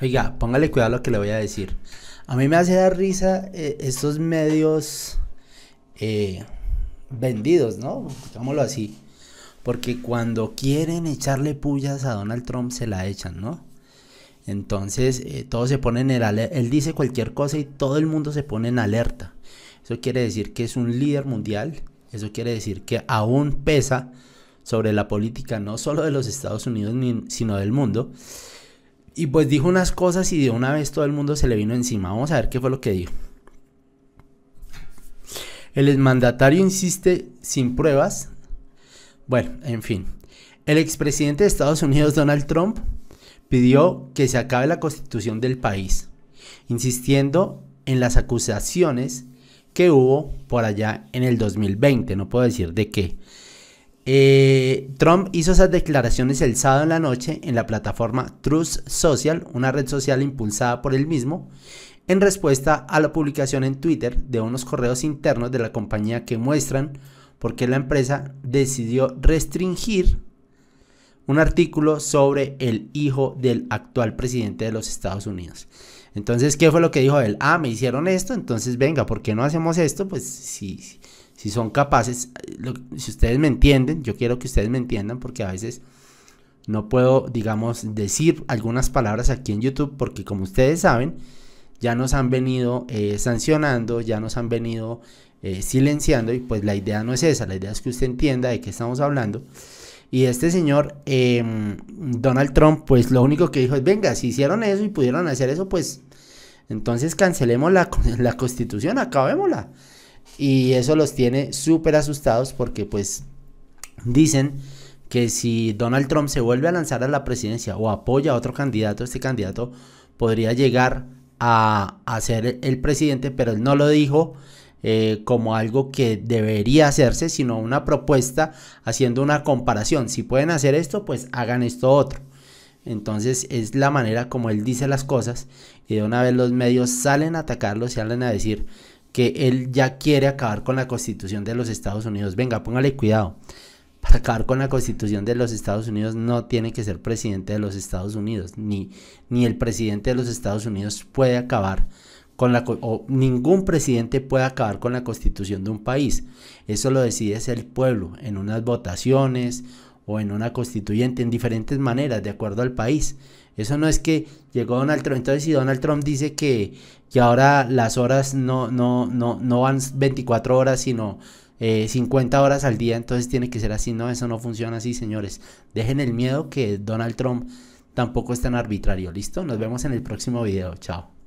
Oiga, póngale cuidado a lo que le voy a decir. A mí me hace dar risa eh, estos medios eh, vendidos, ¿no? Digámoslo así. Porque cuando quieren echarle pullas a Donald Trump, se la echan, ¿no? Entonces, eh, todos se pone en alerta. Él dice cualquier cosa y todo el mundo se pone en alerta. Eso quiere decir que es un líder mundial. Eso quiere decir que aún pesa sobre la política no solo de los Estados Unidos, sino del mundo. Y pues dijo unas cosas y de una vez todo el mundo se le vino encima. Vamos a ver qué fue lo que dijo. El exmandatario insiste sin pruebas. Bueno, en fin. El expresidente de Estados Unidos, Donald Trump, pidió que se acabe la constitución del país, insistiendo en las acusaciones que hubo por allá en el 2020, no puedo decir de qué, eh, Trump hizo esas declaraciones el sábado en la noche en la plataforma Truth Social, una red social impulsada por él mismo, en respuesta a la publicación en Twitter de unos correos internos de la compañía que muestran por qué la empresa decidió restringir un artículo sobre el hijo del actual presidente de los Estados Unidos. Entonces, ¿qué fue lo que dijo él? Ah, me hicieron esto, entonces venga, ¿por qué no hacemos esto? Pues sí, si son capaces, si ustedes me entienden, yo quiero que ustedes me entiendan porque a veces no puedo, digamos, decir algunas palabras aquí en YouTube porque como ustedes saben, ya nos han venido eh, sancionando, ya nos han venido eh, silenciando y pues la idea no es esa, la idea es que usted entienda de qué estamos hablando. Y este señor, em, Donald Trump, pues lo único que dijo es, venga, si hicieron eso y pudieron hacer eso, pues entonces cancelemos la, la constitución, acabémosla y eso los tiene súper asustados porque pues dicen que si Donald Trump se vuelve a lanzar a la presidencia o apoya a otro candidato, este candidato podría llegar a, ser el presidente, pero él no lo dijo eh, como algo que debería hacerse, sino una propuesta haciendo una comparación. Si pueden hacer esto, pues hagan esto otro. Entonces es la manera como él dice las cosas y de una vez los medios salen a atacarlo, salen a decir que él ya quiere acabar con la constitución de los Estados Unidos. Venga, póngale cuidado. Para acabar con la constitución de los Estados Unidos no tiene que ser presidente de los Estados Unidos, ni, ni el presidente de los Estados Unidos puede acabar con la, o ningún presidente puede acabar con la constitución de un país. Eso lo decide el pueblo en unas votaciones o en una constituyente, en diferentes maneras, de acuerdo al país. Eso no es que llegó Donald Trump. Entonces, si Donald Trump dice que, que ahora las horas no, no, no, no van 24 horas, sino 50 eh, horas al día, entonces tiene que ser así. No, eso no funciona así, señores. Dejen el miedo que Donald Trump tampoco es tan arbitrario. ¿Listo? Nos vemos en el próximo video. Chao.